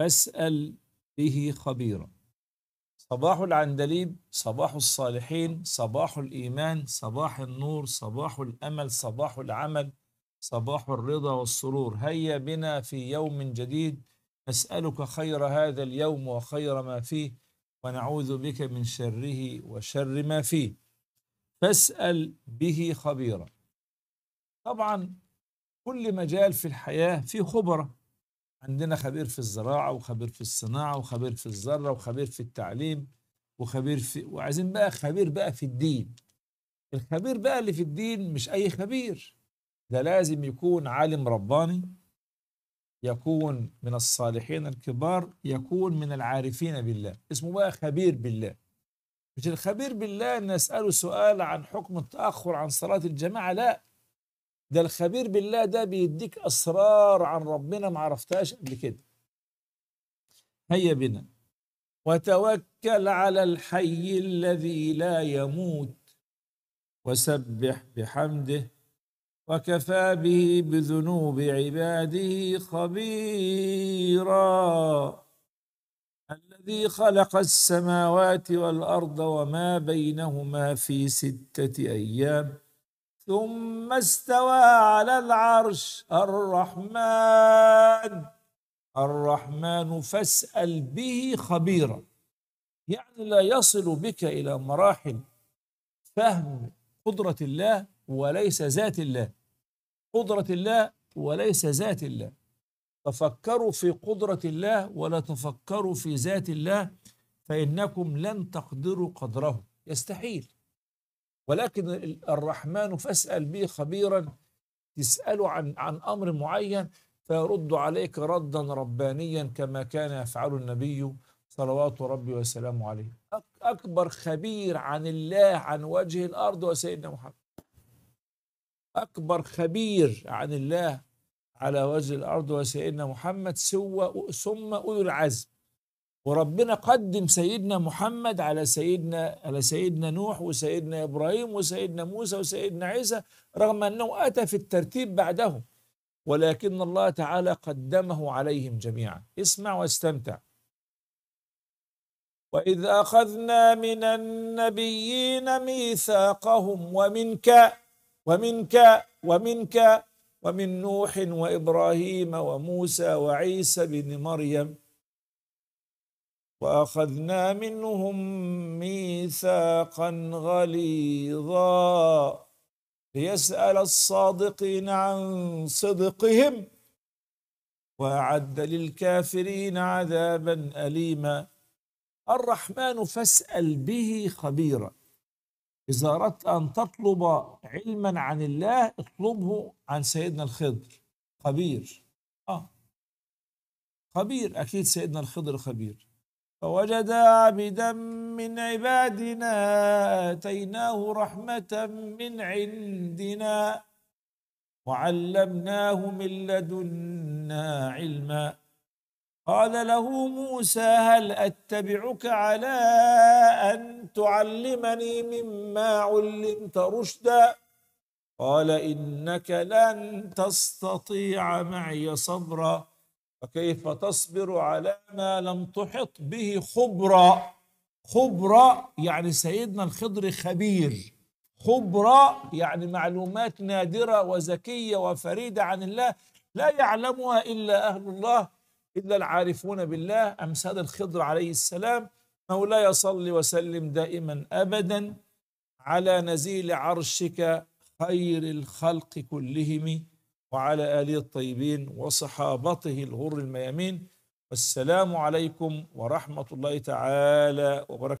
فاسأل به خبيرا صباح العندليب صباح الصالحين صباح الإيمان صباح النور صباح الأمل صباح العمل صباح الرضا والسرور هيا بنا في يوم جديد نسألك خير هذا اليوم وخير ما فيه ونعوذ بك من شره وشر ما فيه فاسأل به خبيرا طبعا كل مجال في الحياة فيه خبرة عندنا خبير في الزراعه وخبير في الصناعه وخبير في الذره وخبير في التعليم وخبير في وعايزين بقى خبير بقى في الدين الخبير بقى اللي في الدين مش اي خبير ده لازم يكون عالم رباني يكون من الصالحين الكبار يكون من العارفين بالله اسمه بقى خبير بالله مش الخبير بالله نسأله سؤال عن حكم التأخر عن صلاة الجماعة لا ده الخبير بالله ده بيديك اسرار عن ربنا ما عرفتهاش قبل كده هيا بنا وتوكل على الحي الذي لا يموت وسبح بحمده وكفى به بذنوب عباده خبيرا الذي خلق السماوات والارض وما بينهما في سته ايام ثم استوى على العرش الرحمن الرحمن فاسأل به خبيرا يعني لا يصل بك إلى مراحل فهم قدرة الله وليس ذات الله قدرة الله وليس ذات الله تفكروا في قدرة الله ولا تفكروا في ذات الله فإنكم لن تقدروا قدره يستحيل ولكن الرحمن فاسأل به خبيرا تسأله عن عن أمر معين فيرد عليك ردا ربانيا كما كان يفعل النبي صلوات ربي وسلامه عليه أكبر خبير عن الله عن وجه الأرض وسيدنا محمد أكبر خبير عن الله على وجه الأرض وسيدنا محمد سوى ثم أولو العزم وربنا قدم سيدنا محمد على سيدنا على سيدنا نوح وسيدنا ابراهيم وسيدنا موسى وسيدنا عيسى رغم انه اتى في الترتيب بعدهم ولكن الله تعالى قدمه عليهم جميعا اسمع واستمتع واذ اخذنا من النبيين ميثاقهم ومنك ومنك ومنك ومن نوح وابراهيم وموسى وعيسى بن مريم واخذنا منهم ميثاقا غليظا ليسال الصادقين عن صدقهم واعد للكافرين عذابا اليما الرحمن فاسال به خبيرا اذا اردت ان تطلب علما عن الله اطلبه عن سيدنا الخضر خبير اه خبير اكيد سيدنا الخضر خبير فوجد عبدا من عبادنا آتيناه رحمة من عندنا وعلمناه من لدنا علما قال له موسى هل أتبعك على أن تعلمني مما علمت رشدا قال إنك لن تستطيع معي صبرا فكيف تصبر على ما لم تحط به خبرا خبرا يعني سيدنا الخضر خبير خبرا يعني معلومات نادرة وذكية وفريدة عن الله لا يعلمها إلا أهل الله إلا العارفون بالله أمثال الخضر عليه السلام مولاي صل وسلم دائما أبدا على نزيل عرشك خير الخلق كلهم وعلى آله الطيبين وصحابته الغر الميامين والسلام عليكم ورحمة الله تعالى وبركاته